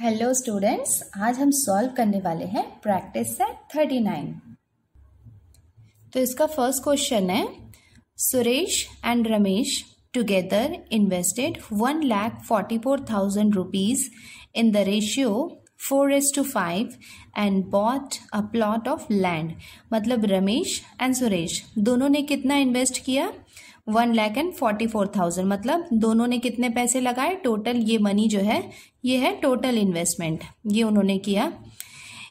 Hello students आज हम solve करने वाले हैं प्रैक्टिस सेट थर्टी नाइन तो इसका फर्स्ट क्वेश्चन है Suresh and Ramesh together invested one lakh forty four thousand rupees in the ratio four is to five and bought a plot of land मतलब Ramesh and Suresh दोनों ने कितना इन्वेस्ट किया one lakh and forty four thousand मतलब दोनों ने कितने पैसे लगाए टोटल ये मनी जो है ये है टोटल इन्वेस्टमेंट ये उन्होंने किया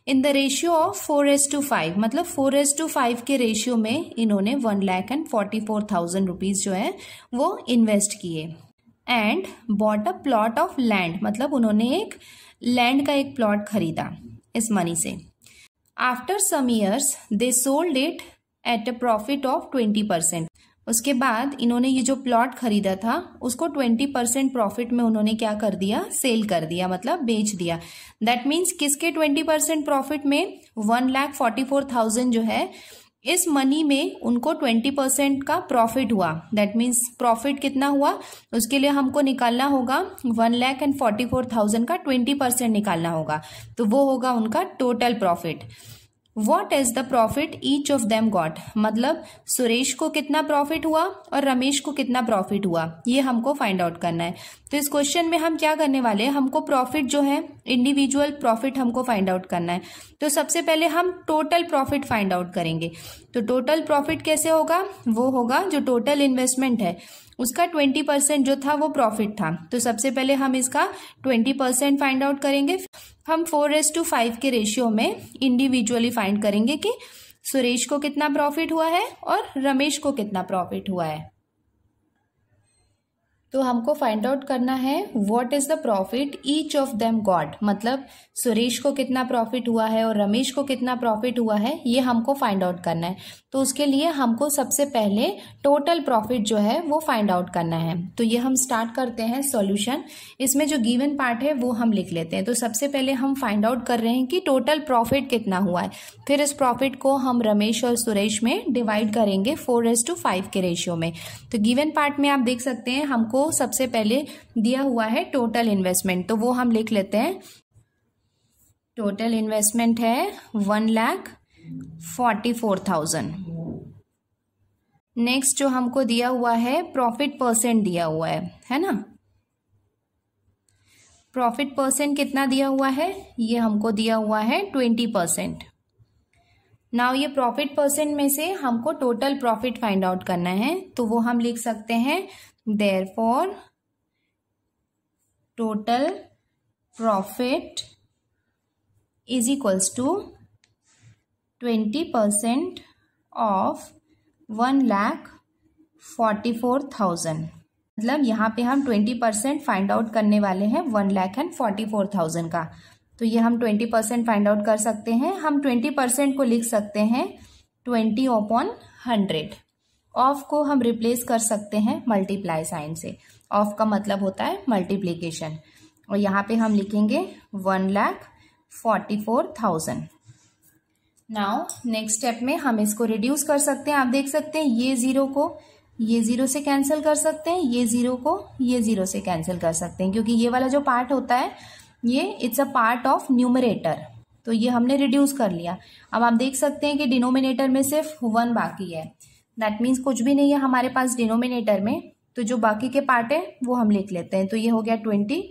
in the ratio of four is to five मतलब फोर एस टू फाइव के रेशियो में इन्होंने one lakh and forty four thousand rupees जो है वो इन्वेस्ट किए and bought a plot of land मतलब उन्होंने एक लैंड का एक प्लॉट खरीदा इस मनी से after some years they sold it at a profit of twenty percent उसके बाद इन्होंने ये जो प्लॉट खरीदा था उसको ट्वेंटी परसेंट प्रॉफिट में उन्होंने क्या कर दिया सेल कर दिया मतलब बेच दिया दैट मीन्स किसके ट्वेंटी परसेंट प्रॉफिट में one lakh forty four thousand जो है इस मनी में उनको ट्वेंटी परसेंट का प्रॉफिट हुआ दैट मीन्स प्रॉफिट कितना हुआ उसके लिए हमको निकालना होगा one lakh and forty four thousand का ट्वेंटी परसेंट निकालना होगा तो वो होगा उनका total profit what is the profit each of them got मतलब सुरेश को कितना प्रॉफिट हुआ और रमेश को कितना प्रॉफिट हुआ ये हमको फाइंड आउट करना है तो इस क्वेश्चन में हम क्या करने वाले हैं हमको प्रॉफिट जो है इंडिविजुअल प्रॉफिट हमको फाइंड आउट करना है तो सबसे पहले हम टोटल प्रॉफिट फाइंड आउट करेंगे तो टोटल प्रॉफिट कैसे होगा वो होगा जो टोटल इन्वेस्टमेंट है उसका ट्वेंटी परसेंट जो था वो प्रॉफिट था तो सबसे पहले हम इसका ट्वेंटी परसेंट फाइंड आउट करेंगे हम फोर एस टू फाइव के रेशियो में इंडिविजुअली फाइंड करेंगे कि सुरेश को कितना प्रॉफिट हुआ है और रमेश को कितना प्रॉफिट हुआ है तो हमको फाइंड आउट करना है what is the profit each of them got मतलब सुरेश को कितना प्रॉफिट हुआ है और रमेश को कितना प्रॉफिट हुआ है ये हमको फाइंड आउट करना है तो उसके लिए हमको सबसे पहले टोटल प्रॉफिट जो है वो फाइंड आउट करना है तो ये हम स्टार्ट करते हैं सॉल्यूशन इसमें जो गिवन पार्ट है वो हम लिख लेते हैं तो सबसे पहले हम फाइंड आउट कर रहे हैं कि टोटल प्रॉफिट कितना हुआ है फिर इस प्रॉफिट को हम रमेश और सुरेश में डिवाइड करेंगे फोर एस टू फाइव के रेशियो में तो गिवन पार्ट में आप देख सकते हैं हमको आपको सबसे पहले दिया हुआ है टोटल इन्वेस्टमेंट तो वो हम लिख लेते हैं टोटल इन्वेस्टमेंट है one lakh forty four thousand next जो हमको दिया हुआ है प्रॉफिट परसेंट दिया हुआ है है ना प्रॉफिट परसेंट कितना दिया हुआ है ये हमको दिया हुआ है ट्वेंटी परसेंट नाउ ये प्रॉफिट परसेंट में से हमको टोटल प्रॉफिट फाइंड आउट करना है तो वो हम लिख सकते हैं therefore total profit is equals to 20% of one lakh forty four thousand मतलब यहाँ पे हम ट्वेंटी परसेंट फाइंड आउट करने वाले हैं one lakh and forty four thousand का तो ये हम ट्वेंटी परसेंट फाइंड आउट कर सकते हैं हम ट्वेंटी परसेंट को लिख सकते हैं ट्वेंटी अपॉन हंड्रेड ऑफ को हम रिप्लेस कर सकते हैं मल्टीप्लाई साइन से ऑफ का मतलब होता है मल्टीप्लीकेशन और यहाँ पे हम लिखेंगे one lakh forty four thousand now next step में हम इसको रिड्यूस कर सकते हैं आप देख सकते हैं ये ज़ीरो को ये ज़ीरो से कैंसिल कर सकते हैं ये ज़ीरो को ये ज़ीरो से कैंसिल कर सकते हैं क्योंकि ये वाला जो पार्ट होता है ये it's a part of numerator तो ये हमने रिड्यूस कर लिया अब आप देख सकते हैं कि डिनोमिनेटर में सिर्फ वन बाकी है दैट मीन्स कुछ भी नहीं है हमारे पास डिनोमिनेटर में तो जो बाकी के पार्ट है वो हम लिख लेते हैं तो ये हो गया ट्वेंटी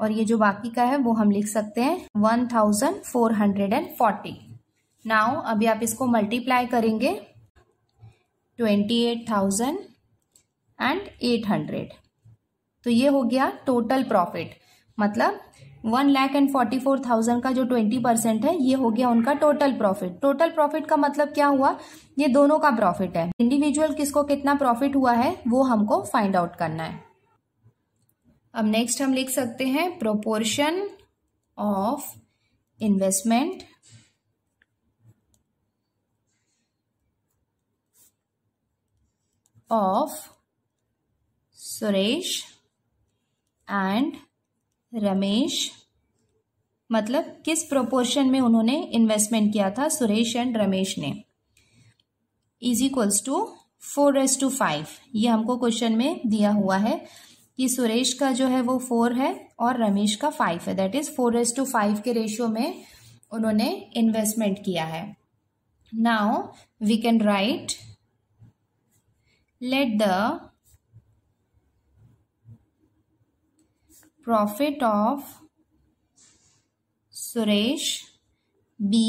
और ये जो बाकी का है वो हम लिख सकते हैं one thousand four hundred and forty now अभी आप इसको मल्टीप्लाई करेंगे twenty eight thousand and eight hundred तो ये हो गया टोटल प्रॉफिट मतलब one lakh and forty four thousand का जो ट्वेंटी परसेंट है ये हो गया उनका टोटल प्रॉफिट टोटल प्रॉफिट का मतलब क्या हुआ ये दोनों का प्रॉफिट है इंडिविजुअल किसको कितना प्रॉफिट हुआ है वो हमको फाइंड आउट करना है अब नेक्स्ट हम लिख सकते हैं proportion of investment of Suresh and Ramesh मतलब किस प्रोपोर्शन में उन्होंने इन्वेस्टमेंट किया था सुरेश एंड रमेश ने is equals to four is to five ये हमको क्वेश्चन में दिया हुआ है कि सुरेश का जो है वो फोर है और रमेश का फाइव है that is four is to five के रेशियो में उन्होंने इन्वेस्टमेंट किया है now we can write let the profit of Suresh be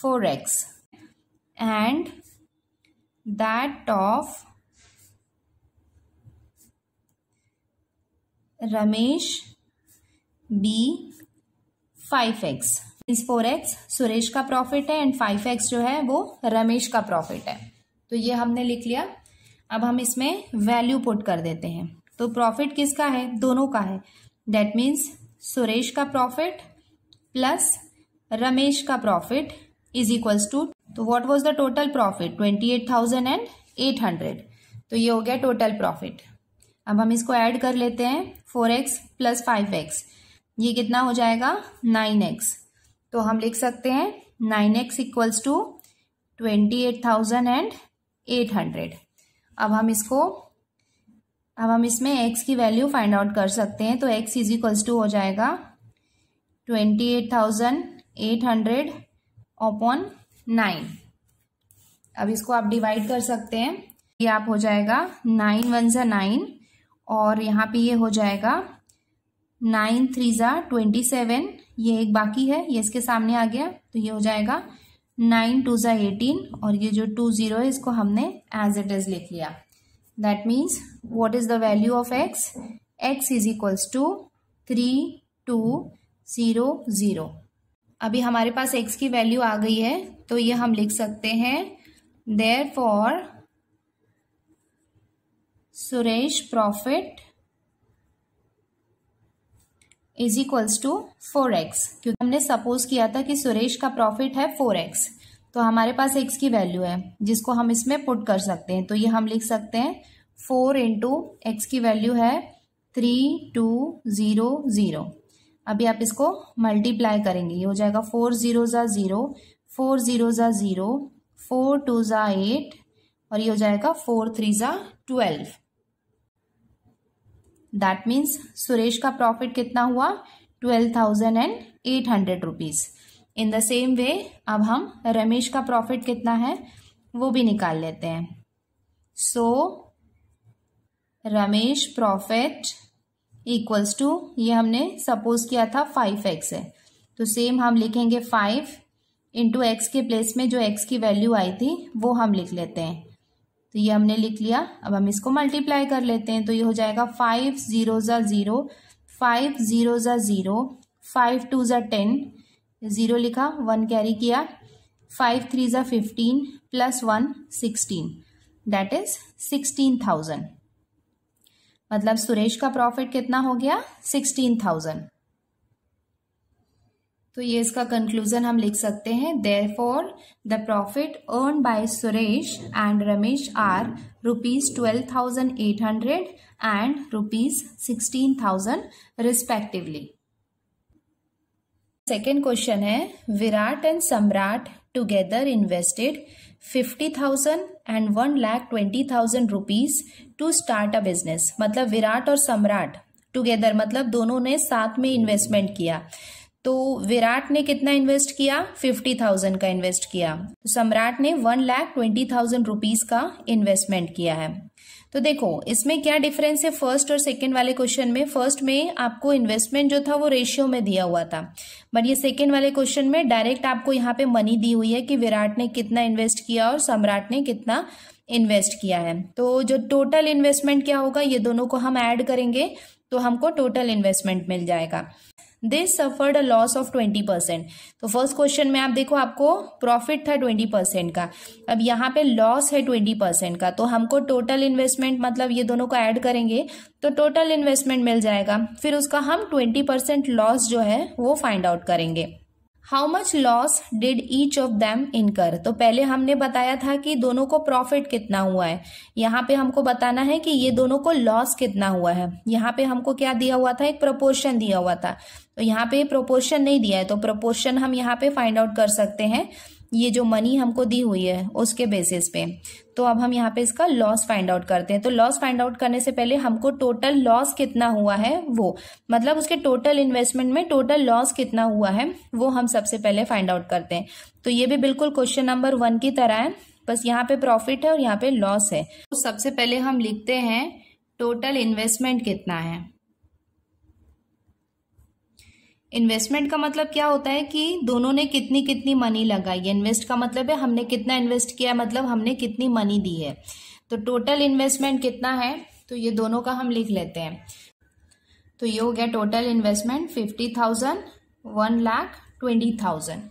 4x and that of Ramesh be 5x four 4x Suresh का प्रॉफिट है एंड 5x जो है वो रमेश का प्रॉफिट है तो ये हमने लिख लिया अब हम इसमें वैल्यू पुट कर देते हैं तो प्रॉफिट किसका है दोनों का है दैट मीन्स सुरेश का प्रॉफिट प्लस रमेश का प्रॉफिट इज इक्वल्स टू तो what was the total profit twenty eight thousand and eight hundred तो ये हो गया टोटल प्रॉफिट अब हम इसको ऐड कर लेते हैं four x plus five x ये कितना हो जाएगा नाइन एक्स तो हम लिख सकते हैं nine x equals to twenty eight thousand and eight hundred अब हम इसको अब हम इसमें एक्स की वैल्यू फाइंड आउट कर सकते हैं तो एक्स इज इक्वल्स टू हो जाएगा twenty eight thousand eight hundred upon nine अब इसको आप डिवाइड कर सकते हैं ये आप हो जाएगा नाइन वन ज़ा नाइन और यहाँ पे ये हो जाएगा नाइन थ्री ज़ा ट्वेंटी सेवन ये एक बाकी है ये इसके सामने आ गया तो ये हो जाएगा नाइन टू ज़ा एटीन और ये जो टू ज़ीरो है इसको हमने एज इट इज़ लिख लिया that means what is the value of x x is equals to three two zero zero अभी हमारे पास x की वैल्यू आ गई है तो ये हम लिख सकते हैं therefore Suresh profit is equals to four x क्योंकि हमने सपोज किया था कि सुरेश का प्रॉफिट है फोर एक्स तो हमारे पास एक्स की वैल्यू है जिसको हम इसमें पुट कर सकते हैं तो ये हम लिख सकते हैं फोर इंटू एक्स की वैल्यू है थ्री टू ज़ीरो ज़ीरो अभी आप इसको मल्टीप्लाई करेंगे ये हो जाएगा फोर ज़ीरो ज़ा ज़ीरो फोर ज़ीरो ज़ा ज़ीरो फोर टू ज़ा एट और ये हो जाएगा फोर थ्री ज़ा ट्वेल्व दैट मीन्स सुरेश का प्रॉफिट कितना हुआ twelve thousand and eight hundred rupees in the same way अब हम रमेश का प्रॉफिट कितना है वो भी निकाल लेते हैं so so, Ramesh profit equals to ये हमने सपोज किया था फाइव एक्स है तो सेम हम लिखेंगे फाइव इंटू एक्स के प्लेस में जो एक्स की वैल्यू आई थी वो हम लिख लेते हैं तो ये हमने लिख लिया अब हम इसको मल्टीप्लाई कर लेते हैं तो ये हो जाएगा फाइव ज़ीरो ज़ा ज़ीरो फाइव ज़ीरो ज़ा ज़ीरो फाइव टू ज़ा टेन ज़ीरो लिखा वन कैरी किया फाइव थ्री ज़ा fifteen plus one sixteen that is sixteen thousand मतलब सुरेश का प्रॉफिट कितना हो गया सिक्सटीन थाउजेंड तो ये इसका कंक्लूजन हम लिख सकते हैं therefore the profit earn by Suresh and Ramesh are rupees twelve thousand eight hundred and rupees sixteen thousand respectively second question है Virat and Samrat together invested fifty thousand and one lakh twenty thousand rupees to start a business मतलब विराट और सम्राट together मतलब दोनों ने साथ में investment किया तो विराट ने कितना इन्वेस्ट किया फिफ्टी थाउजेंड का इन्वेस्ट किया सम्राट ने one lakh twenty thousand rupees का इन्वेस्टमेंट किया है तो देखो इसमें क्या डिफरेंस है फर्स्ट और सेकेंड वाले क्वेश्चन में फर्स्ट में आपको इन्वेस्टमेंट जो था वो रेशियो में दिया हुआ था बट ये सेकेंड वाले क्वेश्चन में डायरेक्ट आपको यहाँ पे मनी दी हुई है कि विराट ने कितना इन्वेस्ट किया और सम्राट ने कितना इन्वेस्ट किया है तो जो टोटल इन्वेस्टमेंट क्या होगा ये दोनों को हम ऐड करेंगे तो हमको टोटल इन्वेस्टमेंट मिल जाएगा they suffered a loss of twenty percent तो फर्स्ट क्वेश्चन में आप देखो आपको प्रॉफिट था ट्वेंटी परसेंट का अब यहाँ पे लॉस है ट्वेंटी परसेंट का तो हमको टोटल इन्वेस्टमेंट मतलब ये दोनों को ऐड करेंगे तो टोटल इन्वेस्टमेंट मिल जाएगा फिर उसका हम ट्वेंटी परसेंट लॉस जो है वो फाइंड आउट करेंगे how much loss did each of them incur तो पहले हमने बताया था कि दोनों को प्रॉफिट कितना हुआ है यहाँ पे हमको बताना है कि ये दोनों को लॉस कितना हुआ है यहाँ पे हमको क्या दिया हुआ था एक प्रपोर्शन दिया हुआ था तो यहाँ पे प्रोपोर्शन नहीं दिया है तो प्रोपोर्शन हम यहाँ पे फाइंड आउट कर सकते हैं ये जो मनी हमको दी हुई है उसके बेसिस पे तो अब हम यहाँ पे इसका लॉस फाइंड आउट करते हैं तो लॉस फाइंड आउट करने से पहले हमको टोटल लॉस कितना हुआ है वो मतलब उसके टोटल इन्वेस्टमेंट में टोटल लॉस कितना हुआ है वो हम सबसे पहले फाइंड आउट करते हैं तो ये भी बिल्कुल क्वेश्चन नंबर वन की तरह है बस यहाँ पे प्रॉफिट है और यहाँ पे लॉस है तो सबसे पहले हम लिखते हैं टोटल इन्वेस्टमेंट कितना है इन्वेस्टमेंट का मतलब क्या होता है कि दोनों ने कितनी कितनी मनी लगाई है इन्वेस्ट का मतलब है हमने कितना इन्वेस्ट किया है मतलब हमने कितनी मनी दी है तो टोटल इन्वेस्टमेंट कितना है तो ये दोनों का हम लिख लेते हैं तो ये हो गया total investment fifty thousand one lakh twenty thousand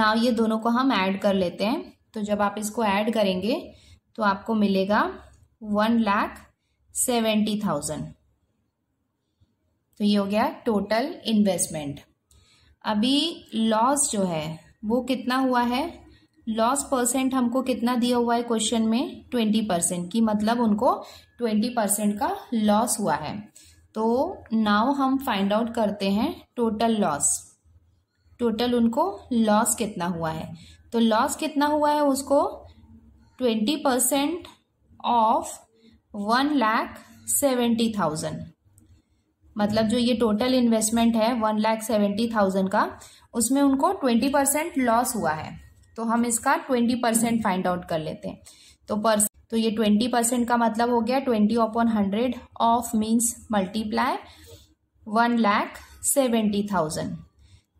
now ये दोनों को हम ऐड कर लेते हैं तो जब आप इसको ऐड करेंगे तो आपको मिलेगा वन लाख सेवेंटी थाउजेंड तो ये हो गया टोटल इन्वेस्टमेंट अभी लॉस जो है वो कितना हुआ है लॉस परसेंट हमको कितना दिया हुआ है क्वेश्चन में ट्वेंटी परसेंट की मतलब उनको ट्वेंटी परसेंट का लॉस हुआ है तो नाउ हम फाइंड आउट करते हैं टोटल लॉस टोटल उनको लॉस कितना हुआ है तो लॉस कितना हुआ है उसको twenty percent of one lakh seventy thousand मतलब जो ये टोटल इन्वेस्टमेंट है वन लाख सेवेंटी थाउजेंड का उसमें उनको ट्वेंटी परसेंट लॉस हुआ है तो हम इसका ट्वेंटी परसेंट फाइंड आउट कर लेते हैं तो पर तो ये ट्वेंटी परसेंट का मतलब हो गया twenty upon hundred of means multiply one lakh seventy thousand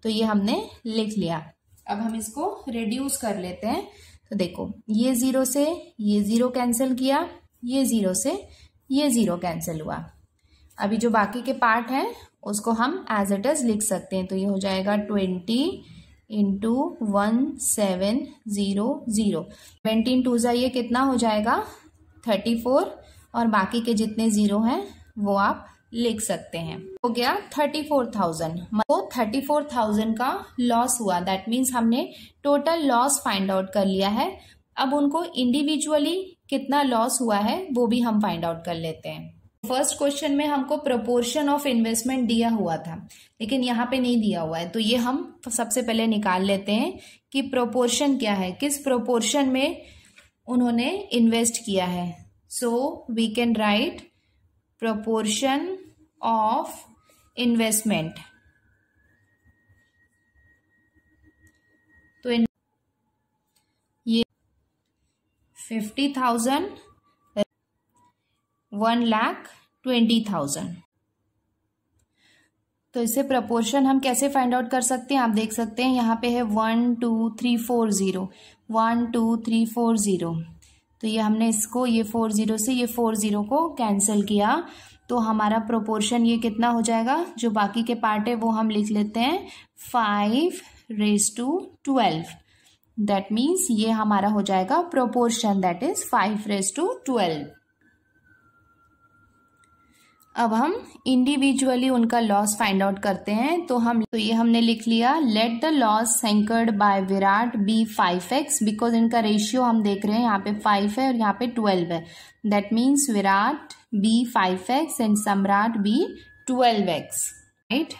तो ये हमने लिख लिया अब हम इसको रिड्यूस कर लेते हैं तो देखो ये ज़ीरो से ये ज़ीरो कैंसिल किया ये ज़ीरो से ये ज़ीरो कैंसिल हुआ अभी जो बाकी के पार्ट हैं उसको हम एज इट इज़ लिख सकते हैं तो ये हो जाएगा twenty into one seven zero zero twenty into जाइए ये कितना हो जाएगा थर्टी फोर और बाकी के जितने ज़ीरो हैं वो आप लिख सकते हैं हो गया थर्टी फोर थाउजेंड मतलब थर्टी फोर थाउजेंड का लॉस हुआ दैट मीन्स हमने टोटल लॉस फाइंड आउट कर लिया है अब उनको इंडिविजुअली कितना लॉस हुआ है वो भी हम फाइंड आउट कर लेते हैं फर्स्ट क्वेश्चन में हमको प्रोपोर्शन ऑफ इन्वेस्टमेंट दिया हुआ था लेकिन यहाँ पे नहीं दिया हुआ है तो ये हम सबसे पहले निकाल लेते हैं कि प्रोपोर्शन क्या है किस प्रोपोर्शन में उन्होंने इन्वेस्ट किया है so we can write proportion of investment तो ये fifty thousand one lakh twenty thousand तो इसे प्रपोर्शन हम कैसे फाइंड आउट कर सकते हैं आप देख सकते हैं यहाँ पे है one two three four zero one two three four zero तो ये हमने इसको ये फोर ज़ीरो से ये फोर ज़ीरो को कैंसिल किया तो हमारा प्रोपोर्शन ये कितना हो जाएगा जो बाकी के पार्ट है वो हम लिख लेते हैं five raise to twelve that means ये हमारा हो जाएगा proportion that is five raise to twelve अब हम इंडिविजुअली उनका लॉस फाइंड आउट करते हैं तो हम तो ये हमने लिख लिया let the loss incurred by Virat be five x because इनका रेशियो हम देख रहे हैं यहाँ पे फाइव है और यहाँ पे ट्वेल्व है that means Virat be five x and Samrat be twelve x right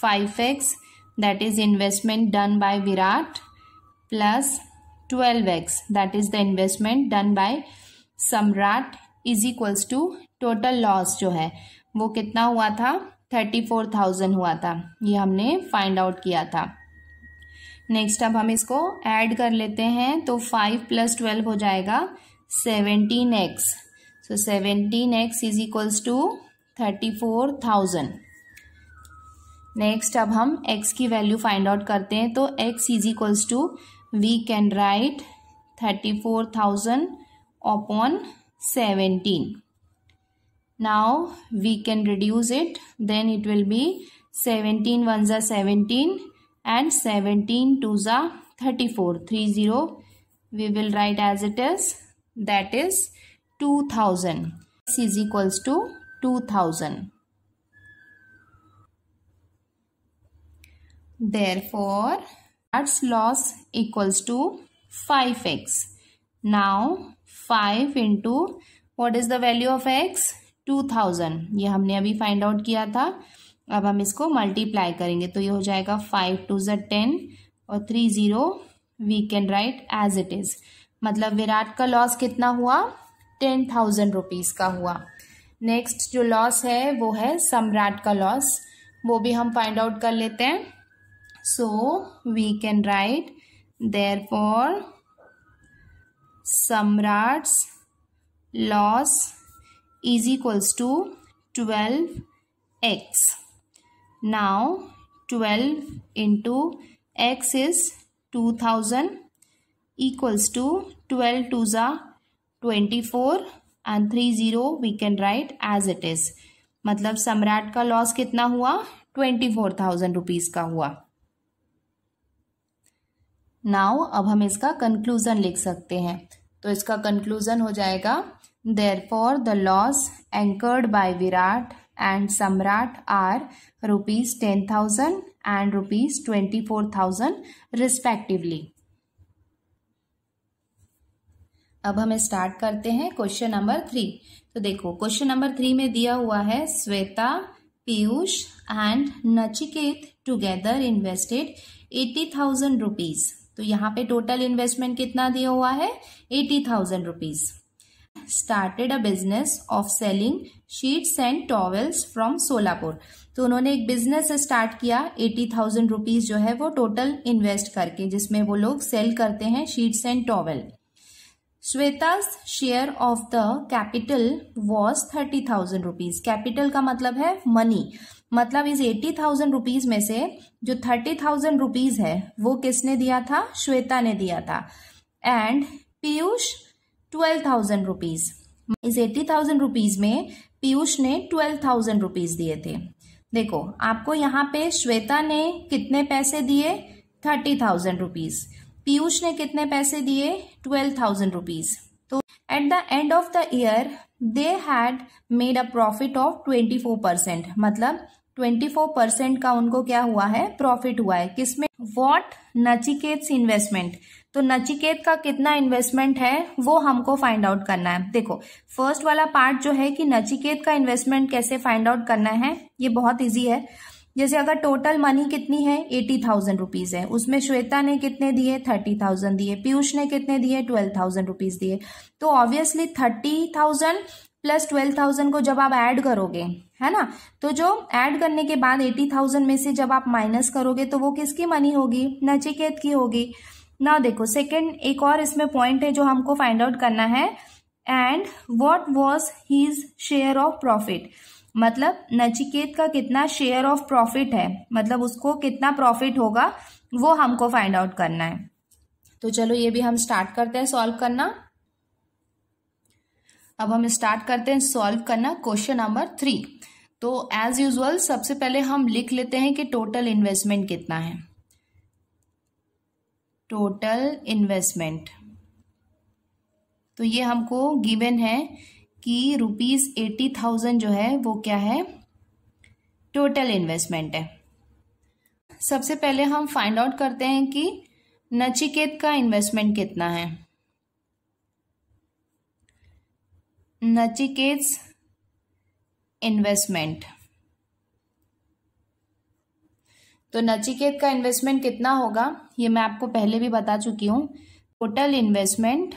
five x that is investment done by Virat plus twelve x that is the investment done by Samrat is equals to total loss जो है वो कितना हुआ था thirty four thousand हुआ था ये हमने फाइंड आउट किया था नेक्स्ट अब हम इसको ऐड कर लेते हैं तो फाइव प्लस ट्वेल्व हो जाएगा seventeen x so seventeen x is equals to thirty four thousand next अब हम x की वैल्यू फाइंड आउट करते हैं तो x is equals to we can write thirty four thousand upon 17. Now we can reduce it. Then it will be 17 ones are 17 and 17 twos are 34. 30 we will write as it is. That is 2000. This is equals to 2000. Therefore, that's loss equals to 5x. Now five into what is the value of x two thousand ये हमने अभी find out किया था अब हम इसको multiply करेंगे तो ये हो जाएगा फाइव टू ज़ टेन और three zero we can write as it is मतलब विराट का लॉस कितना हुआ टेन थाउजेंड रुपीज़ का हुआ नेक्स्ट जो लॉस है वो है सम्राट का लॉस वो भी हम फाइंड आउट कर लेते हैं so we can write therefore Samrat's loss is equals to twelve x now twelve into x is two thousand equals to twelve two ज twenty four and three zero we can write as it is मतलब सम्राट का loss कितना हुआ twenty four thousand rupees का हुआ now अब हम इसका कंक्लूजन लिख सकते हैं तो इसका कंक्लूजन हो जाएगा therefore the loss incurred by Virat and Samrat are rupees ten thousand and rupees twenty four thousand respectively अब हम स्टार्ट करते हैं क्वेश्चन नंबर थ्री तो देखो क्वेश्चन नंबर थ्री में दिया हुआ है Shweta Piyush and Nachiket together invested eighty thousand rupees तो यहाँ पे टोटल इन्वेस्टमेंट कितना दिया हुआ है eighty thousand rupees started a business of selling sheets and towels from Solapur तो उन्होंने एक बिजनेस स्टार्ट किया एटी थाउजेंड रुपीज जो है वो टोटल इन्वेस्ट करके जिसमें वो लोग सेल करते हैं sheets and towel Shweta's share of the capital was thirty thousand rupees capital का मतलब है मनी मतलब इस एटी थाउजेंड रुपीज में से जो थर्टी थाउजेंड रुपीज है वो किसने दिया था श्वेता ने दिया था and Piyush twelve thousand rupees इस एटी थाउजेंड रुपीज में पीयूष ने ट्वेल्व थाउजेंड रुपीज दिए थे देखो आपको यहाँ पे श्वेता ने कितने पैसे दिए थर्टी थाउजेंड रुपीज पीयूष ने कितने पैसे दिए ट्वेल्व थाउजेंड रुपीज तो at the end of the year they had made a profit of twenty four percent मतलब ट्वेंटी फोर परसेंट का उनको क्या हुआ है प्रॉफिट हुआ है किसमें वॉट नचिकेत इन्वेस्टमेंट तो नचिकेत का कितना इन्वेस्टमेंट है वो हमको फाइंड आउट करना है देखो फर्स्ट वाला पार्ट जो है कि नचिकेत का इन्वेस्टमेंट कैसे फाइंड आउट करना है ये बहुत इजी है जैसे अगर टोटल मनी कितनी है एटी थाउजेंड रुपीज है उसमें श्वेता ने कितने दिए थर्टी थाउजेंड दिए पीयूष ने कितने दिए ट्वेल्व थाउजेंड रुपीज दिए तो obviously thirty thousand plus twelve thousand को जब आप ऐड करोगे है ना तो जो ऐड करने के बाद एटी थाउजेंड में से जब आप माइनस करोगे तो वो किसकी मनी होगी नचिकेत की होगी ना देखो सेकेंड एक और इसमें पॉइंट है जो हमको फाइंड आउट करना है and what was his share of profit मतलब नचिकेत का कितना शेयर ऑफ प्रॉफिट है मतलब उसको कितना प्रॉफिट होगा वो हमको फाइंड आउट करना है तो चलो ये भी हम स्टार्ट करते हैं सॉल्व करना अब हम स्टार्ट करते हैं सॉल्व करना क्वेश्चन नंबर थ्री तो एज यूजल सबसे पहले हम लिख लेते हैं कि टोटल इन्वेस्टमेंट कितना है टोटल इन्वेस्टमेंट तो ये हमको गिवन है कि रुपीज़ एटी थाउजेंड जो है वो क्या है टोटल इन्वेस्टमेंट है सबसे पहले हम फाइंड आउट करते हैं कि नचिकेत का इन्वेस्टमेंट कितना है नचिकेत इन्वेस्टमेंट तो नचिकेत का इन्वेस्टमेंट कितना होगा ये मैं आपको पहले भी बता चुकी हूं टोटल इन्वेस्टमेंट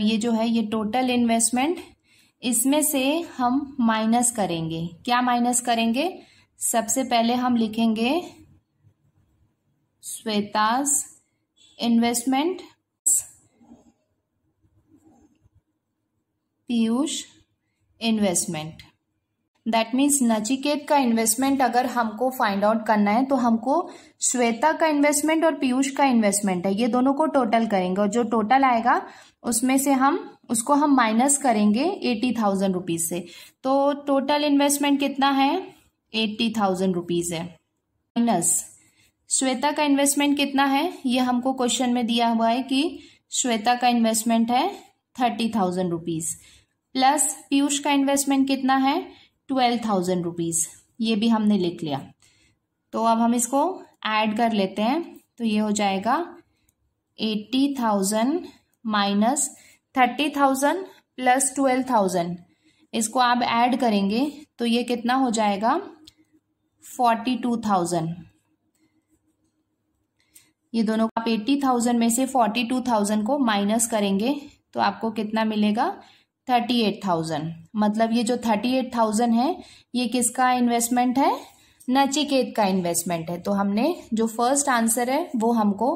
ये जो है ये टोटल इन्वेस्टमेंट इसमें से हम माइनस करेंगे क्या माइनस करेंगे सबसे पहले हम लिखेंगे Shweta's investment Piyush investment that means Nachiket का इन्वेस्टमेंट अगर हमको फाइंड आउट करना है तो हमको श्वेता का इन्वेस्टमेंट और पीयूष का इन्वेस्टमेंट है ये दोनों को टोटल करेंगे और जो टोटल आएगा उसमें से हम उसको हम माइनस करेंगे एटी थाउजेंड रुपीज से तो टोटल इन्वेस्टमेंट कितना है एट्टी थाउजेंड रुपीज है माइनस श्वेता का इन्वेस्टमेंट कितना है ये हमको क्वेश्चन में दिया हुआ है कि श्वेता का इन्वेस्टमेंट है thirty thousand rupees plus Piyush का इन्वेस्टमेंट कितना है ट्वेल्व थाउजेंड रुपीज़ ये भी हमने लिख लिया तो अब हम इसको ऐड कर लेते हैं तो ये हो जाएगा eighty thousand minus thirty thousand plus twelve thousand इसको आप ऐड करेंगे तो ये कितना हो जाएगा फोर्टी टू थाउजेंड ये दोनों आप एट्टी थाउजेंड में से फोर्टी टू थाउजेंड को माइनस करेंगे तो आपको कितना मिलेगा थर्टी एट थाउजेंड मतलब ये जो थर्टी एट थाउजेंड है ये किसका इन्वेस्टमेंट है नचिकेत का इन्वेस्टमेंट है तो हमने जो फर्स्ट आंसर है वो हमको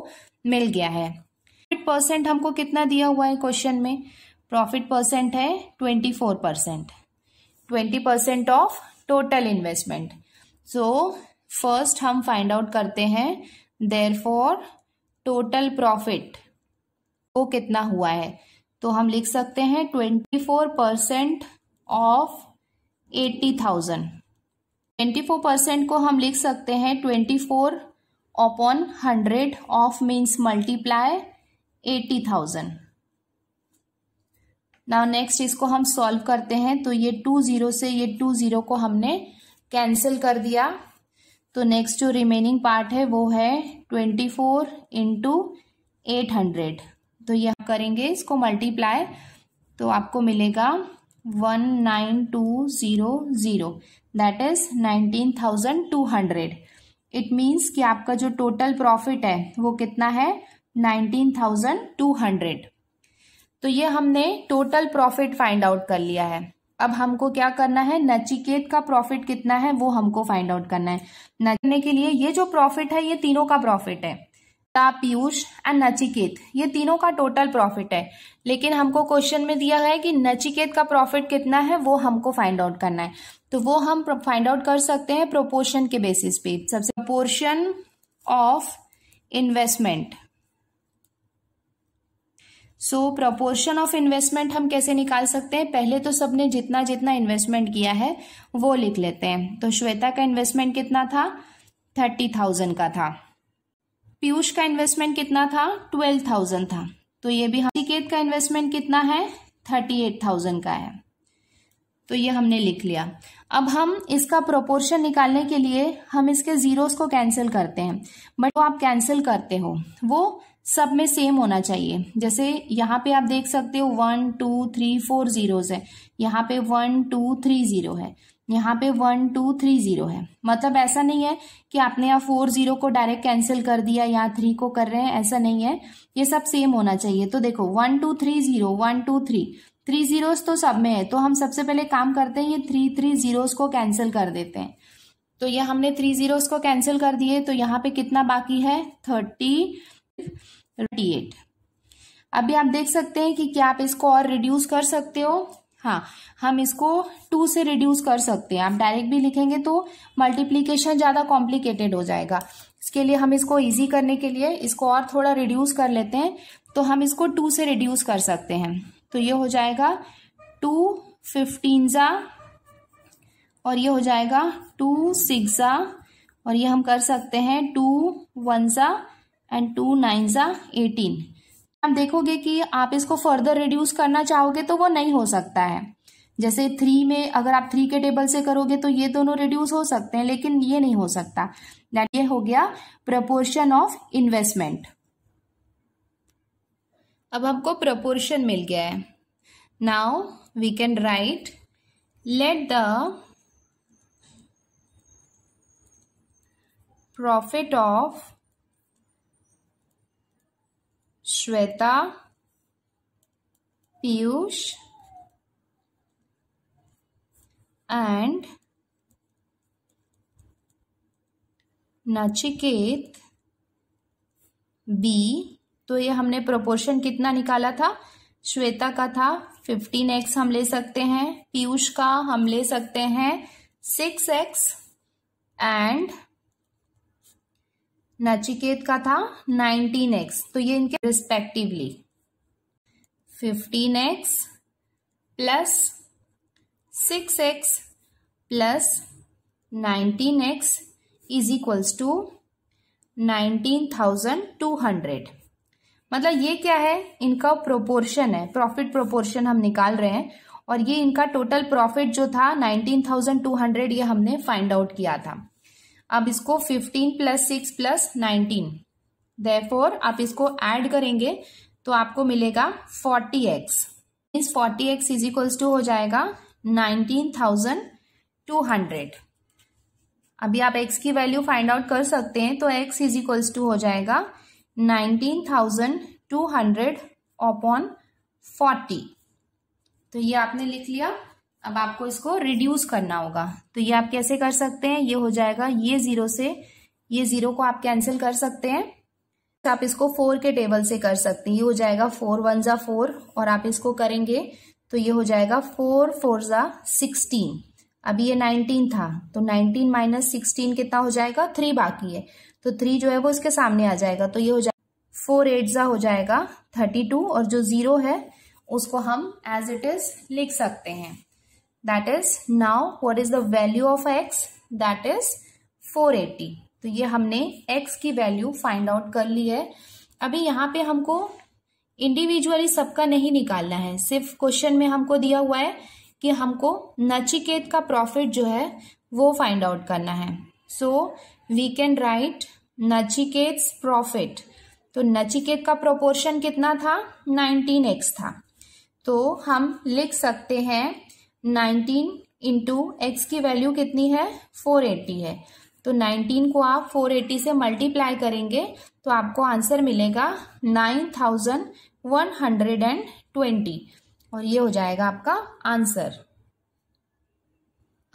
मिल गया है प्रॉफिट परसेंट हमको कितना दिया हुआ है क्वेश्चन में प्रॉफिट परसेंट है twenty four percent twenty percent of total investment so first हम फाइंड आउट करते हैं देर फॉर टोटल प्रॉफिट वो कितना हुआ है तो हम लिख सकते हैं twenty four percent of eighty thousand twenty four percent को हम लिख सकते हैं twenty four upon hundred of means multiply eighty thousand now next इसको हम सॉल्व करते हैं तो ये टू ज़ीरो से ये टू ज़ीरो को हमने कैंसिल कर दिया तो नेक्स्ट जो रिमेनिंग पार्ट है वो है twenty four into eight hundred तो यह करेंगे इसको मल्टीप्लाई तो आपको मिलेगा one nine two zero zero that is nineteen thousand two hundred it means कि आपका जो टोटल प्रॉफिट है वो कितना है नाइनटीन थाउजेंड टू हंड्रेड तो ये हमने टोटल प्रॉफिट फाइंड आउट कर लिया है अब हमको क्या करना है नचिकेत का प्रॉफिट कितना है वो हमको फाइंड आउट करना है नचने के लिए ये जो प्रॉफिट है ये तीनों का प्रॉफिट है ता पीयूष एंड नचिकेत ये तीनों का टोटल प्रॉफिट है लेकिन हमको क्वेश्चन में दिया है कि नचिकेत का प्रॉफिट कितना है वो हमको फाइंड आउट करना है तो वो हम फाइंड आउट कर सकते हैं प्रोपोर्शन के बेसिस पे सबसे proportion of investment so proportion of investment हम कैसे निकाल सकते हैं पहले तो सबने जितना जितना इन्वेस्टमेंट किया है वो लिख लेते हैं तो श्वेता का इन्वेस्टमेंट कितना था थर्टी थाउजेंड का था पीयूष का इन्वेस्टमेंट कितना था ट्वेल्व थाउजेंड था तो ये भी हसिकेत का इन्वेस्टमेंट कितना है थर्टी एट थाउजेंड का है तो ये हमने लिख लिया अब हम इसका प्रोपोर्शन निकालने के लिए हम इसके जीरोस को कैंसिल करते हैं बट वो आप कैंसिल करते हो वो सब में सेम होना चाहिए जैसे यहाँ पे आप देख सकते हो one two three four zeros है यहाँ पे वन टू थ्री जीरो है यहाँ पे वन टू थ्री जीरो है मतलब ऐसा नहीं है कि आपने यहाँ फोर जीरो को डायरेक्ट कैंसिल कर दिया या थ्री को कर रहे हैं ऐसा नहीं है ये सब सेम होना चाहिए तो देखो one two three zero one two three three zeros तो सब में है तो हम सबसे पहले काम करते हैं ये थ्री थ्री जीरोस को कैंसिल कर देते हैं तो ये हमने थ्री जीरोस को कैंसिल कर दिए तो यहाँ पे कितना बाकी है थर्टी थर्टी एट अभी आप देख सकते हैं कि क्या आप इसको और रिड्यूस कर सकते हो हाँ हम इसको टू से रिड्यूस कर सकते हैं आप डायरेक्ट भी लिखेंगे तो मल्टीप्लीकेशन ज़्यादा कॉम्प्लिकेटेड हो जाएगा इसके लिए हम इसको ईजी करने के लिए इसको और थोड़ा रिड्यूस कर लेते हैं तो हम इसको टू से रिड्यूस कर सकते हैं तो ये हो जाएगा टू फिफ्टीन ज़ा और ये हो जाएगा टू सिक्स ज़ा और ये हम कर सकते हैं टू वन ज़ा एंड टू नाइन ज़ा एटीन आप देखोगे कि आप इसको फर्दर रिड्यूस करना चाहोगे तो वो नहीं हो सकता है जैसे थ्री में अगर आप थ्री के टेबल से करोगे तो ये दोनों रिड्यूस हो सकते हैं लेकिन ये नहीं हो सकता दैट ये हो गया प्रपोर्शन ऑफ इन्वेस्टमेंट अब हमको प्रपोर्शन मिल गया है now we can write let the profit of Shweta Piyush and Nachiket be तो ये हमने प्रोपोर्शन कितना निकाला था श्वेता का था फिफ्टीन एक्स हम ले सकते हैं पीयूष का हम ले सकते हैं सिक्स एक्स एंड नचिकेत का था 19x तो ये इनके respectively 15x plus 6x plus x is equals to 19,200 मतलब ये क्या है इनका प्रोपोर्शन है प्रॉफिट प्रोपोर्शन हम निकाल रहे हैं और ये इनका टोटल प्रॉफिट जो था 19,200 ये हमने फाइंड आउट किया था अब इसको 15 plus six plus nineteen therefore आप इसको ऐड करेंगे तो आपको मिलेगा 40x x means forty x is equals to हो जाएगा 19,200 अभी आप x की वैल्यू फाइंड आउट कर सकते हैं तो x इज इक्वल्स टू हो जाएगा 19,200 अपॉन 40 तो ये आपने लिख लिया अब आपको इसको रिड्यूस करना होगा तो ये आप कैसे कर सकते हैं ये हो जाएगा ये जीरो से ये जीरो को आप कैंसिल कर सकते हैं तो आप इसको फोर के टेबल से कर सकते हैं ये हो जाएगा फोर वन ज़ा फोर और आप इसको करेंगे तो ये हो जाएगा फोर फोर ज़ा सिक्सटीन अभी ये नाइनटीन था तो नाइनटीन माइनस सिक्सटीन कितना हो जाएगा थ्री बाकी है तो थ्री जो है वो इसके सामने आ जाएगा तो ये हो जाएगा फोर एट ज़ा हो जाएगा थर्टी टू और जो ज़ीरो है उसको हम एज इट इज़ लिख सकते हैं is is now is the value of x x is four 480 तो ये हमने x की वैल्यू फाइंड आउट कर ली है अभी यहाँ पे हमको इंडिविजुअली सबका नहीं निकालना है सिर्फ क्वेश्चन में हमको दिया हुआ है कि हमको नचिकेत का प्रॉफिट जो है वो फाइंड आउट करना है so we can write Nachiket's profit तो नचिकेत का प्रोपोर्शन कितना था 19x था तो हम लिख सकते हैं नाइनटीन इंटू एक्स की वैल्यू कितनी है फोर एट्टी है तो नाइनटीन को आप फोर एट्टी से मल्टीप्लाई करेंगे तो आपको आंसर मिलेगा nine thousand one hundred and twenty और ये हो जाएगा आपका आंसर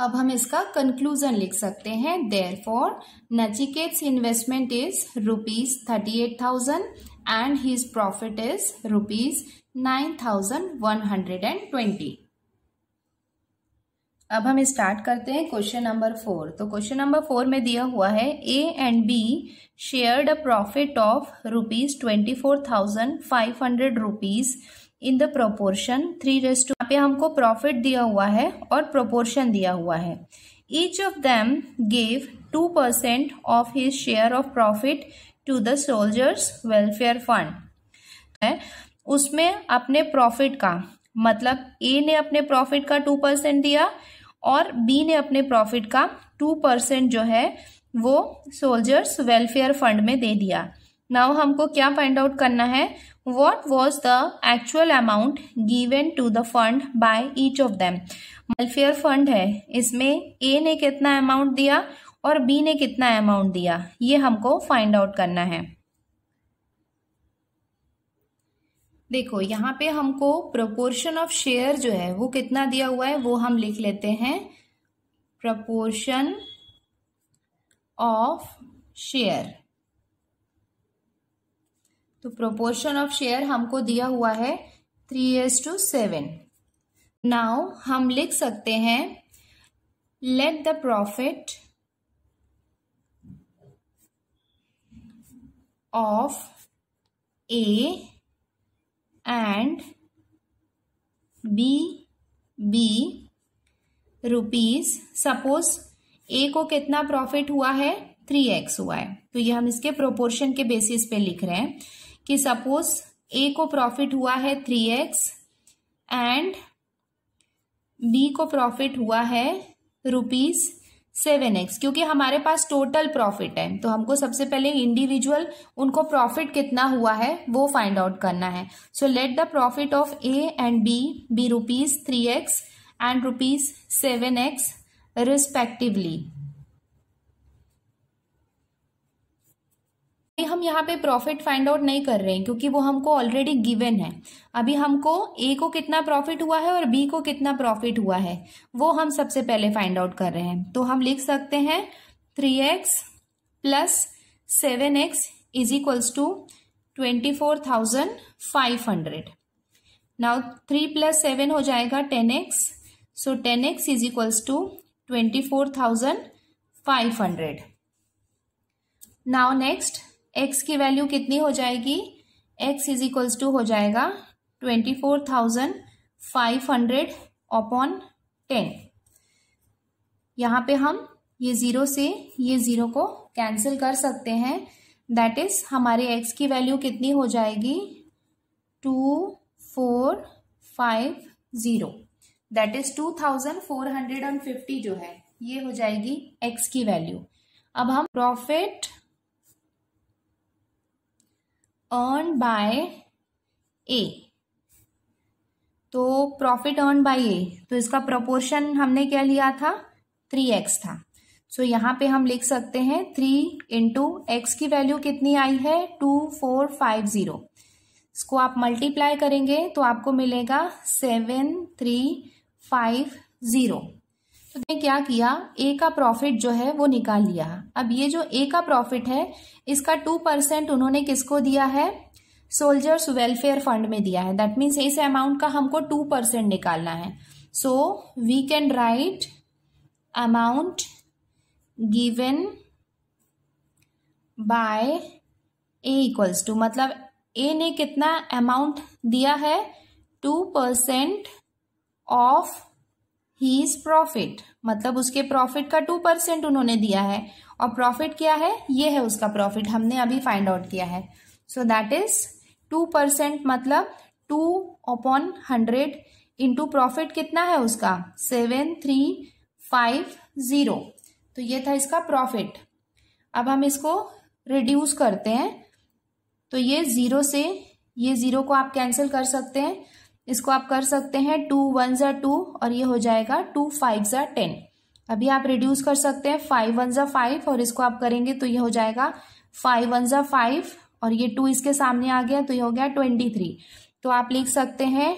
अब हम इसका कंक्लूजन लिख सकते हैं therefore Nachiket's investment is rupees thirty eight thousand and his profit is rupees nine thousand one hundred and twenty अब हम स्टार्ट करते हैं क्वेश्चन नंबर फोर तो क्वेश्चन नंबर फोर में दिया हुआ है A and B shared a profit of rupees twenty four thousand five hundred rupees in the proportion three रेस्ट यहाँ पे हमको प्रॉफिट दिया हुआ है और प्रोपोर्शन दिया हुआ है each of them gave two percent of his share of profit to the soldiers welfare fund उसमें अपने प्रॉफिट का मतलब ए ने अपने प्रॉफिट का टू परसेंट दिया और बी ने अपने प्रॉफिट का टू परसेंट जो है वो सोल्जर्स वेलफेयर फंड में दे दिया नाउ हमको क्या फाइंड आउट करना है what was the actual amount given to the fund by each of them welfare fund है इसमें ए ने कितना अमाउंट दिया और बी ने कितना अमाउंट दिया ये हमको फाइंड आउट करना है देखो यहाँ पे हमको प्रपोर्शन ऑफ शेयर जो है वो कितना दिया हुआ है वो हम लिख लेते हैं प्रपोर्शन ऑफ शेयर तो प्रोपोर्शन ऑफ शेयर हमको दिया हुआ है three is to seven now हम लिख सकते हैं let the profit of A and B be rupees suppose A को कितना प्रॉफिट हुआ है थ्री एक्स हुआ है तो ये हम इसके प्रोपोर्शन के बेसिस पे लिख रहे हैं कि सपोज ए को प्रॉफिट हुआ है थ्री एक्स एंड बी को प्रॉफिट हुआ है रुपीज सेवन एक्स क्योंकि हमारे पास टोटल प्रॉफिट है तो हमको सबसे पहले इंडिविजुअल उनको प्रॉफिट कितना हुआ है वो फाइंड आउट करना है so let the profit of A and B be rupees three x and rupees seven x respectively हम यहाँ पे प्रॉफिट फाइंड आउट नहीं कर रहे हैं क्योंकि वो हमको ऑलरेडी गिवन है अभी हमको ए को कितना प्रॉफिट हुआ है और बी को कितना प्रॉफिट हुआ है वो हम सबसे पहले फाइंड आउट कर रहे हैं तो हम लिख सकते हैं three x plus seven x is equals to twenty four thousand five hundred now three plus seven हो जाएगा ten x so ten x is equals to twenty four thousand five hundred now next x की value कितनी हो जाएगी x is equals to हो जाएगा twenty four thousand five hundred upon ten यहाँ पे हम ये ज़ीरो से ये ज़ीरो को कैंसिल कर सकते हैं दैट इज़ हमारे एक्स की वैल्यू कितनी हो जाएगी two four five zero that is two thousand four hundred and fifty जो है ये हो जाएगी एक्स की वैल्यू अब हम प्रॉफिट अर्न बाय ए तो प्रॉफिट अर्न बाय ए तो इसका प्रोपोर्शन हमने क्या लिया था थ्री एक्स था सो so, यहाँ पे हम लिख सकते हैं थ्री इंटू एक्स की वैल्यू कितनी आई है टू फोर फाइव जीरो इसको आप मल्टीप्लाई करेंगे तो आपको मिलेगा सेवन थ्री फाइव ज़ीरो उसने क्या किया ए का प्रॉफिट जो है वो निकाल लिया अब ये जो ए का प्रॉफिट है इसका टू परसेंट उन्होंने किसको दिया है सोल्जर्स वेलफेयर फंड में दिया है दैट मीन्स इस अमाउंट का हमको टू परसेंट निकालना है so we can write amount given by A equals to मतलब ए ने कितना अमाउंट दिया है two percent of his profit मतलब उसके प्रॉफिट का टू परसेंट उन्होंने दिया है और प्रॉफिट क्या है ये है उसका प्रॉफिट हमने अभी फाइंड आउट किया है so that is two percent मतलब two upon hundred into profit कितना है उसका सेवन थ्री फाइव ज़ीरो तो ये था इसका प्रॉफिट अब हम इसको रिड्यूस करते हैं तो ये ज़ीरो से ये ज़ीरो को आप कैंसिल कर सकते हैं इसको आप कर सकते हैं टू वन ज़ा टू और ये हो जाएगा टू फाइव ज़ा टेन अभी आप रिड्यूस कर सकते हैं फाइव वन ज़ा फाइव और इसको आप करेंगे तो ये हो जाएगा फाइव वन ज़ा फाइव और ये टू इसके सामने आ गया तो ये हो गया ट्वेंटी थ्री तो आप लिख सकते हैं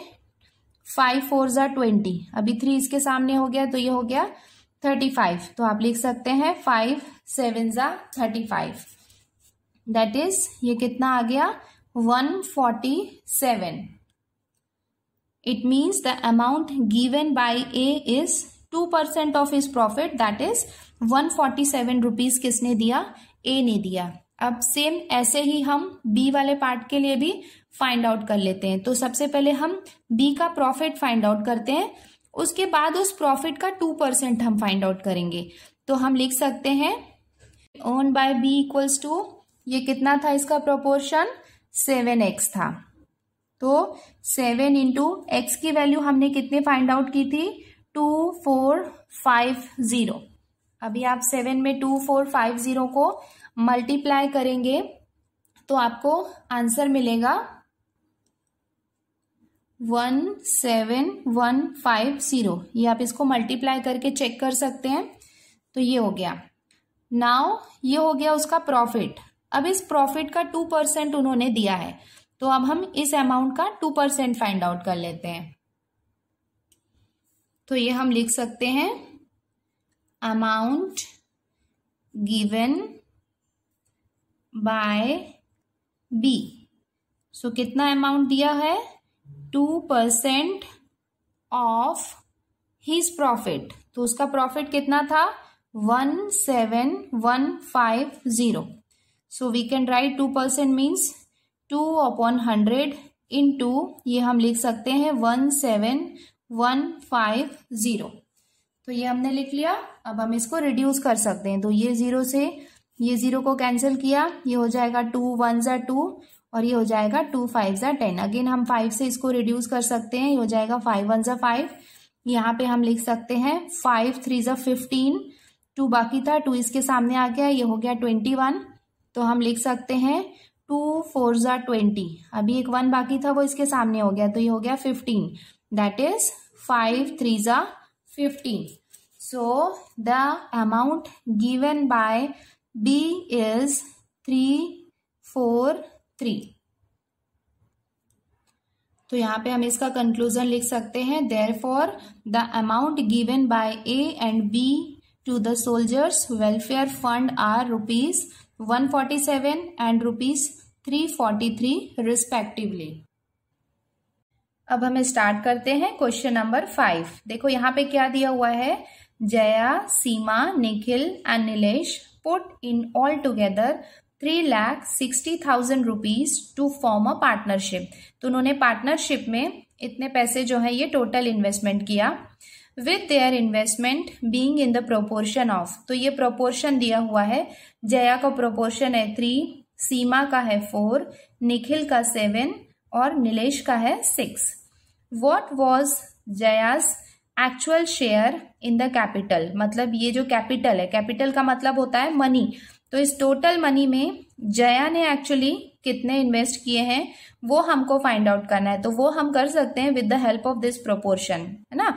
फाइव फोर ज़ा ट्वेंटी अभी थ्री इसके सामने हो गया तो ये हो गया थर्टी फाइव तो आप लिख सकते हैं फाइव सेवन ज़ा थर्टी फाइव दैट इज़ ये कितना आ गया one forty seven it means the amount given by A is two percent of his profit that is one forty seven rupees किसने दिया ए ने दिया अब सेम ऐसे ही हम बी वाले पार्ट के लिए भी फाइंड आउट कर लेते हैं तो सबसे पहले हम बी का प्रॉफिट फाइंड आउट करते हैं उसके बाद उस प्रॉफिट का टू परसेंट हम फाइंड आउट करेंगे तो हम लिख सकते हैं own by B equals to ये कितना था इसका प्रोपोर्शन सेवन एक्स था तो सेवन इंटू एक्स की वैल्यू हमने कितने फाइंड आउट की थी टू फोर फाइव ज़ीरो अभी आप सेवन में टू फोर फाइव ज़ीरो को मल्टीप्लाई करेंगे तो आपको आंसर मिलेगा one seven one five zero ये आप इसको मल्टीप्लाई करके चेक कर सकते हैं तो ये हो गया नाउ ये हो गया उसका प्रॉफिट अब इस प्रॉफिट का टू परसेंट उन्होंने दिया है तो अब हम इस अमाउंट का टू परसेंट फाइंड आउट कर लेते हैं तो ये हम लिख सकते हैं amount given by B so कितना अमाउंट दिया है two percent of his profit तो उसका प्रॉफिट कितना था one seven one five zero so we can write two percent means two upon hundred into ये हम लिख सकते हैं one seven one five zero तो ये हमने लिख लिया अब हम इसको रिड्यूस कर सकते हैं तो ये ज़ीरो से ये ज़ीरो को कैंसिल किया ये हो जाएगा टू वन ज़ा टू और ये हो जाएगा टू फाइव ज़ा टेन अगेन हम फाइव से इसको रिड्यूस कर सकते हैं ये हो जाएगा फाइव वन ज़ा फाइव यहाँ पे हम लिख सकते हैं फाइव थ्री ज़ा फिफ्टीन टू बाकी था टू इसके सामने आ गया ये हो गया ट्वेंटी वन तो हम लिख सकते हैं टू फोर ज़ा ट्वेंटी अभी एक वन बाकी था वो इसके सामने हो गया तो ये हो गया fifteen that is five three ज़ा fifteen so the amount given by B is three four three तो यहाँ पे हम इसका कंक्लूजन लिख सकते हैं therefore the amount given by A and B to the soldiers welfare fund are rupees one forty seven and rupees 343 respectively अब हम स्टार्ट करते हैं क्वेश्चन नंबर फाइव देखो यहाँ पे क्या दिया हुआ है Jaya Seema Nikhil and Nilesh put in all together three lakh sixty thousand rupees to form a partnership तो उन्होंने पार्टनरशिप में इतने पैसे जो है ये टोटल इन्वेस्टमेंट किया with their investment being in the proportion of तो ये प्रोपोर्शन दिया हुआ है जया का प्रोपोर्शन है थ्री सीमा का है फोर निखिल का सेवन और नीलेश का है six what was Jaya's actual share in the capital मतलब ये जो कैपिटल है कैपिटल का मतलब होता है मनी तो इस टोटल मनी में जया ने एक्चुअली कितने इन्वेस्ट किए हैं वो हमको फाइंड आउट करना है तो वो हम कर सकते हैं with the help of this proportion है ना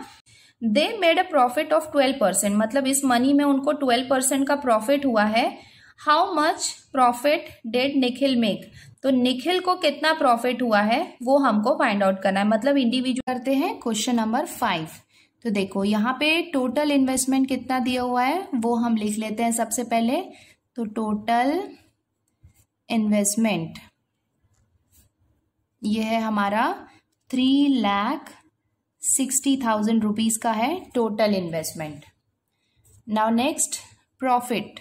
they made a profit of twelve percent मतलब इस मनी में उनको ट्वेल्व परसेंट का प्रॉफिट हुआ है how much profit did Nikhil make तो निखिल को कितना प्रॉफिट हुआ है वो हमको फाइंड आउट करना है मतलब इंडिविजुअल करते हैं क्वेश्चन नंबर फाइव तो देखो यहाँ पे टोटल इन्वेस्टमेंट कितना दिया हुआ है वो हम लिख लेते हैं सबसे पहले तो टोटल इन्वेस्टमेंट ये है हमारा three lakh sixty thousand rupees का है total investment now next profit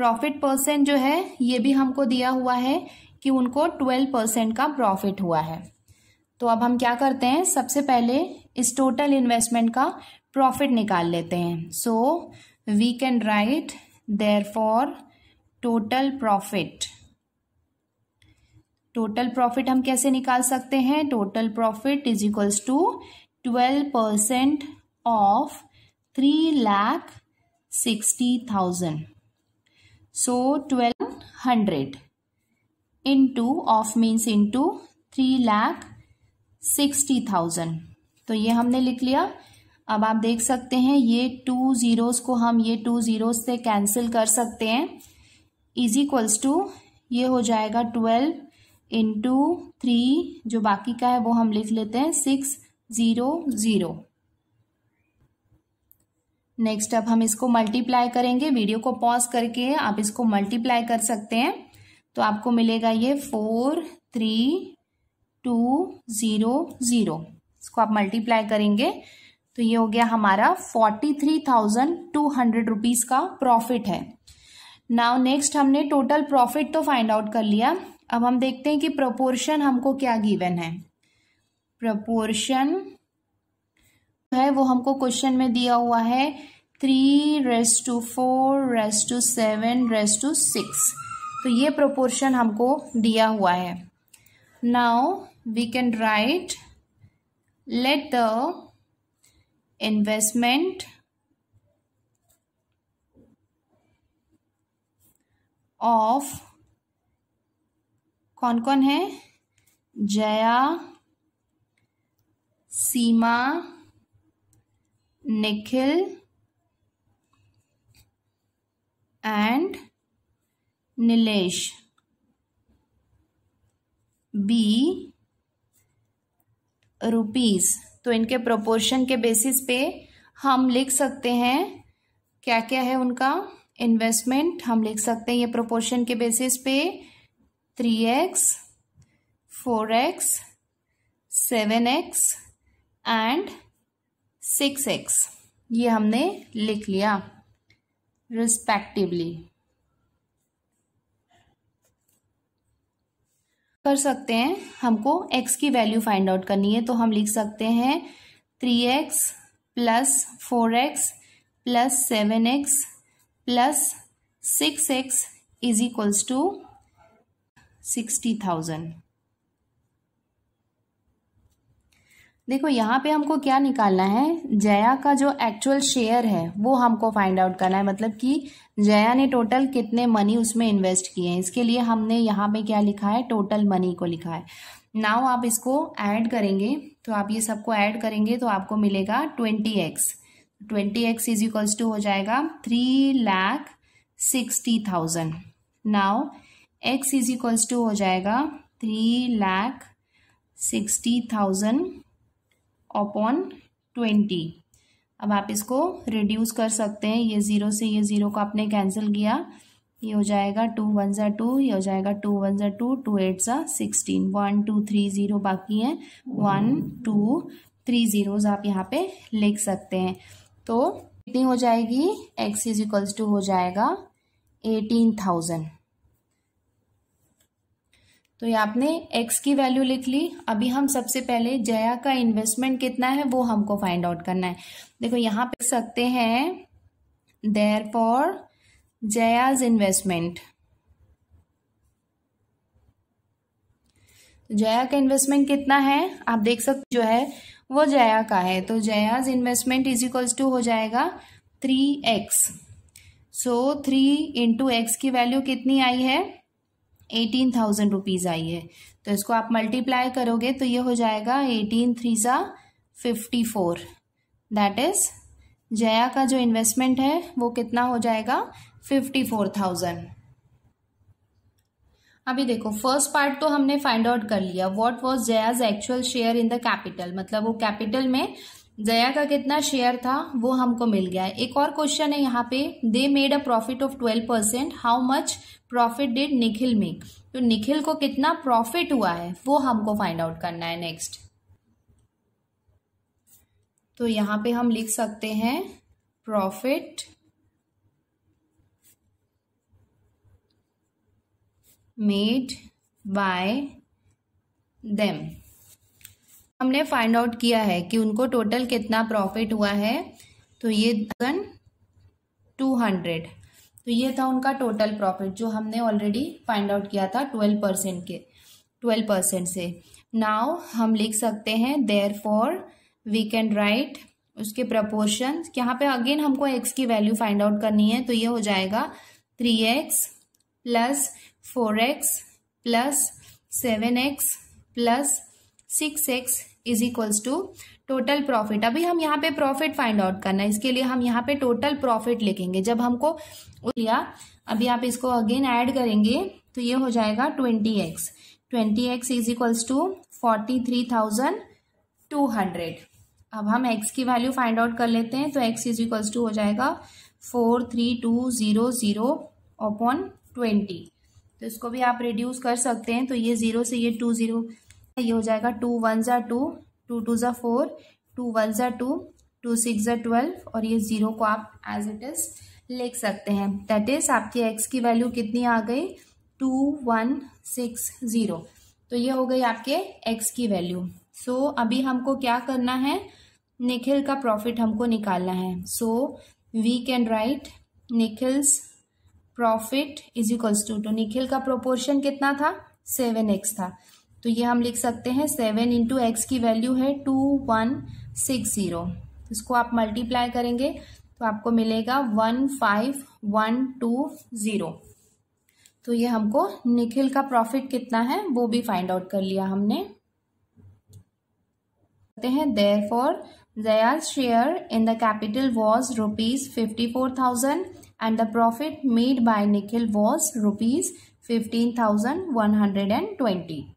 profit percent जो है ये भी हमको दिया हुआ है कि उनको ट्वेल्व परसेंट का प्रॉफिट हुआ है तो अब हम क्या करते हैं सबसे पहले इस टोटल इन्वेस्टमेंट का प्रॉफिट निकाल लेते हैं so we can write therefore total profit total profit हम कैसे निकाल सकते हैं total profit is equals to twelve percent of three lakh sixty thousand so twelve hundred into of means into three lakh sixty thousand तो ये हमने लिख लिया अब आप देख सकते हैं ये टू ज़ीरोस को हम ये टू ज़ीरोस से कैंसिल कर सकते हैं इज इक्वल्स टू ये हो जाएगा ट्वेल्व इंटू थ्री जो बाकी का है वो हम लिख लेते हैं सिक्स ज़ीरो ज़ीरो नेक्स्ट अब हम इसको मल्टीप्लाई करेंगे वीडियो को पॉज करके आप इसको मल्टीप्लाई कर सकते हैं तो आपको मिलेगा ये four three two zero zero इसको आप मल्टीप्लाई करेंगे तो ये हो गया हमारा forty three thousand two hundred rupees का प्रॉफिट है नाउ नेक्स्ट हमने टोटल प्रॉफिट तो फाइंड आउट कर लिया अब हम देखते हैं कि प्रपोर्शन हमको क्या गिवन है प्रपोर्शन है वो हमको क्वेश्चन में दिया हुआ है थ्री रेस टू फोर रेस टू सेवन रेस टू सिक्स तो ये प्रोपोर्शन हमको दिया हुआ है now we can write let the investment of कौन कौन है Jaya Seema Nikhil and Nilesh be rupees तो इनके प्रोपोर्शन के बेसिस पे हम लिख सकते हैं क्या क्या है उनका इन्वेस्टमेंट हम लिख सकते हैं ये प्रोपोर्शन के बेसिस पे three x four x seven x and six x ये हमने लिख लिया रिस्पेक्टिवली कर सकते हैं हमको x की वैल्यू फाइंड आउट करनी है तो हम लिख सकते हैं three x plus four x plus seven x plus six x is equals to sixty thousand देखो यहाँ पे हमको क्या निकालना है जया का जो एक्चुअल शेयर है वो हमको फाइंड आउट करना है मतलब कि जया ने टोटल कितने मनी उसमें इन्वेस्ट किए हैं इसके लिए हमने यहाँ पे क्या लिखा है टोटल मनी को लिखा है नाउ आप इसको ऐड करेंगे तो आप ये सबको ऐड करेंगे तो आपको मिलेगा twenty x twenty x is equals to हो जाएगा three lakh sixty thousand now x is equals to हो जाएगा three lakh sixty thousand upon twenty अब आप इसको रिड्यूस कर सकते हैं ये ज़ीरो से ये ज़ीरो को आपने कैंसिल किया ये हो जाएगा टू वन ज़ा टू ये हो जाएगा टू वन ज़ा टू टू एट ज़ा sixteen one two three zero बाकी हैं वन टू थ्री ज़ीरोज़ आप यहाँ पे लिख सकते हैं तो कितनी हो जाएगी एक्स इज इक्वल्स टू हो जाएगा एटीन थाउजेंड तो ये आपने x की वैल्यू लिख ली अभी हम सबसे पहले जया का इन्वेस्टमेंट कितना है वो हमको फाइंड आउट करना है देखो यहाँ पे सकते हैं देर फॉर जयाज इन्वेस्टमेंट तो जया का इन्वेस्टमेंट कितना है आप देख सकते जो है वो जया का है तो Jaya's investment is equals to हो जाएगा three x so three into x की वैल्यू कितनी आई है एटीन थाउजेंड रुपीज़ आई है तो इसको आप मल्टीप्लाई करोगे तो ये हो जाएगा एटीन थ्री ज़ा fifty four that is Jaya का जो इन्वेस्टमेंट है वो कितना हो जाएगा फिफ्टी फोर थाउजेंड अभी देखो फर्स्ट पार्ट तो हमने फाइंड आउट कर लिया what was Jaya's actual share in the capital मतलब वो कैपिटल में जया का कितना शेयर था वो हमको मिल गया है एक और क्वेश्चन है यहाँ पे they made a profit of twelve percent how much profit did Nikhil make तो निखिल को कितना प्रॉफिट हुआ है वो हमको फाइंड आउट करना है नेक्स्ट तो यहाँ पे हम लिख सकते हैं प्रॉफिट मेड बाय देम हमने फाइंड आउट किया है कि उनको टोटल कितना प्रॉफिट हुआ है तो ये टू हंड्रेड तो ये था उनका टोटल प्रॉफिट जो हमने ऑलरेडी फाइंड आउट किया था ट्वेल्व परसेंट के ट्वेल्व परसेंट से नाव हम लिख सकते हैं therefore we can write उसके प्रपोर्शन यहाँ पे अगेन हमको एक्स की वैल्यू फाइंड आउट करनी है तो ये हो जाएगा three x plus four x plus seven x plus six x is equals to total profit अभी हम यहाँ पे प्रॉफिट फाइंड आउट करना है इसके लिए हम यहाँ पे टोटल प्रॉफिट लिखेंगे जब हमको लिया अभी आप इसको अगेन ऐड करेंगे तो ये हो जाएगा twenty x twenty x is equals to forty three thousand two hundred अब हम एक्स की वैल्यू फाइंड आउट कर लेते हैं तो एक्स इज इक्वल्स टू हो जाएगा four three two zero zero upon twenty तो इसको भी आप रिड्यूस कर सकते हैं तो ये ज़ीरो से ये टू ज़ीरो ये हो जाएगा टू वन ज़ा टू टू टू ज़ा फोर टू वन ज़ा टू टू सिक्स ज़ा ट्वेल्व और ये ज़ीरो को आप एज इट इज़ लिख सकते हैं दैट इज़ आपकी एक्स की वैल्यू कितनी आ गई टू वन सिक्स ज़ीरो तो ये हो गई आपके एक्स की वैल्यू सो so, अभी हमको क्या करना है निखिल का प्रॉफिट हमको निकालना है so we can write Nikhil's profit is equals to to Nikhil का प्रोपोर्शन कितना था सेवन एक्स था तो ये हम लिख सकते हैं सेवन इंटू एक्स की वैल्यू है टू वन सिक्स ज़ीरो इसको आप मल्टीप्लाई करेंगे तो आपको मिलेगा one five one two zero तो ये हमको निखिल का प्रॉफिट कितना है वो भी फाइंड आउट कर लिया हमने हैं therefore fifty four thousand and the profit made by Nikhil was rupees fifteen thousand one hundred and twenty